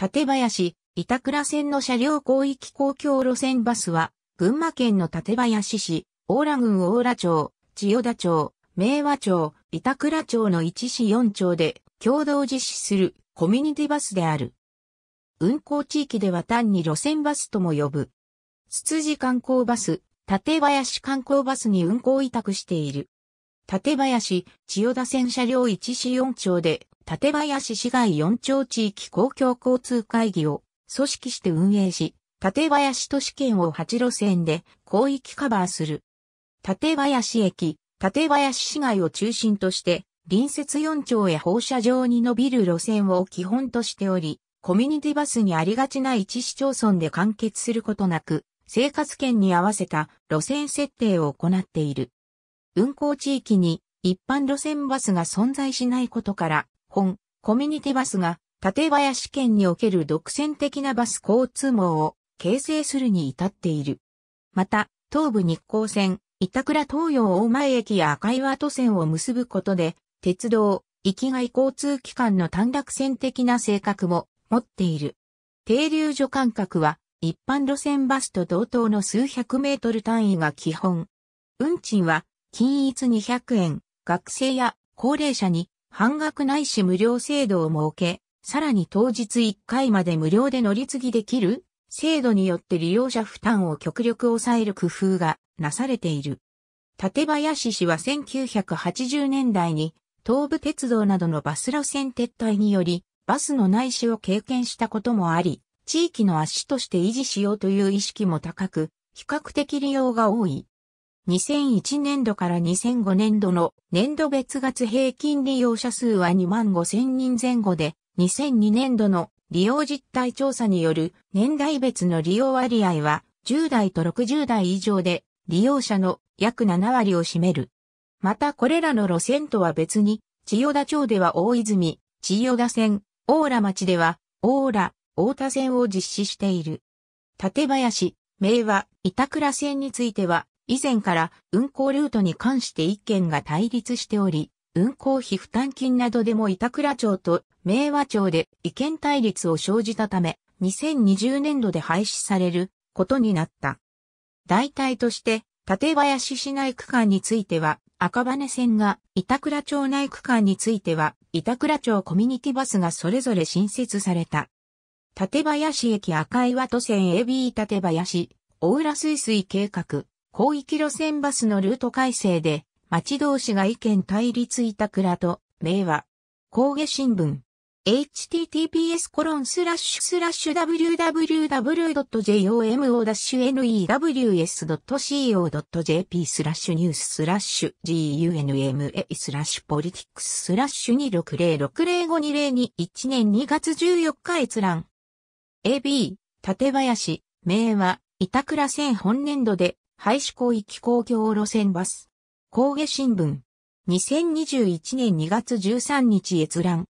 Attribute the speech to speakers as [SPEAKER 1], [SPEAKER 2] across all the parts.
[SPEAKER 1] 館林、板倉線の車両広域公共路線バスは、群馬県の館林市、大良郡大良町、千代田町、明和町、板倉町の1市4町で共同実施するコミュニティバスである。運行地域では単に路線バスとも呼ぶ。つつじ観光バス、館林観光バスに運行委託している。館林、千代田線車両1市4町で館林市街4町地域公共交通会議を組織して運営し、館林都市圏を8路線で広域カバーする。館林駅、館林市街を中心として、隣接4町へ放射状に伸びる路線を基本としており、コミュニティバスにありがちな一市町村で完結することなく、生活圏に合わせた路線設定を行っている。運行地域に一般路線バスが存在しないことから、本、コミュニティバスが、館林県における独占的なバス交通網を形成するに至っている。また、東武日光線、板倉東洋大前駅や赤岩都線を結ぶことで、鉄道、域きがい交通機関の短絡線的な性格も持っている。停留所間隔は、一般路線バスと同等の数百メートル単位が基本。運賃は、均一200円、学生や高齢者に半額ないし無料制度を設け、さらに当日1回まで無料で乗り継ぎできる制度によって利用者負担を極力抑える工夫がなされている。立林市は1980年代に東武鉄道などのバス路線撤退によりバスの内しを経験したこともあり、地域の足として維持しようという意識も高く、比較的利用が多い2001年度から2005年度の年度別月平均利用者数は2万5千人前後で、2002年度の利用実態調査による年代別の利用割合は10代と60代以上で利用者の約7割を占める。またこれらの路線とは別に、千代田町では大泉、千代田線、大浦町では、大浦、大田線を実施している。縦林、名和、板倉線については、以前から運行ルートに関して意見が対立しており、運行費負担金などでも板倉町と明和町で意見対立を生じたため、2020年度で廃止されることになった。代替として、館林市内区間については、赤羽線が、板倉町内区間については、板倉町コミュニティバスがそれぞれ新設された。館林駅赤岩都線 AB 館林、大浦水水計画、広域路線バスのルート改正で、町同士が意見対立いた倉と、名和。工芸新聞。https コロンスラッシュスラッシュ www.jomo-news.co.jp スラッシュニューススラッシュ gunma スラッシュポリティクススラッシュ2 6 0 6 0 5 2 0 2 1年2月14日閲覧 AB 立林名和板倉線本年度で廃止広域公共路線バス。工芸新聞。2021年2月13日閲覧。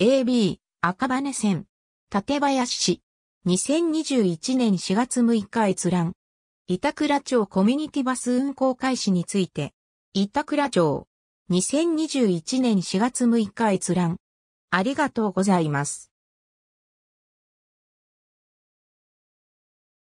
[SPEAKER 1] AB、赤羽線。立林市。2021年4月6日閲覧。板倉町コミュニティバス運行開始について。板倉町。2021年4月6日閲覧。ありがとうございます。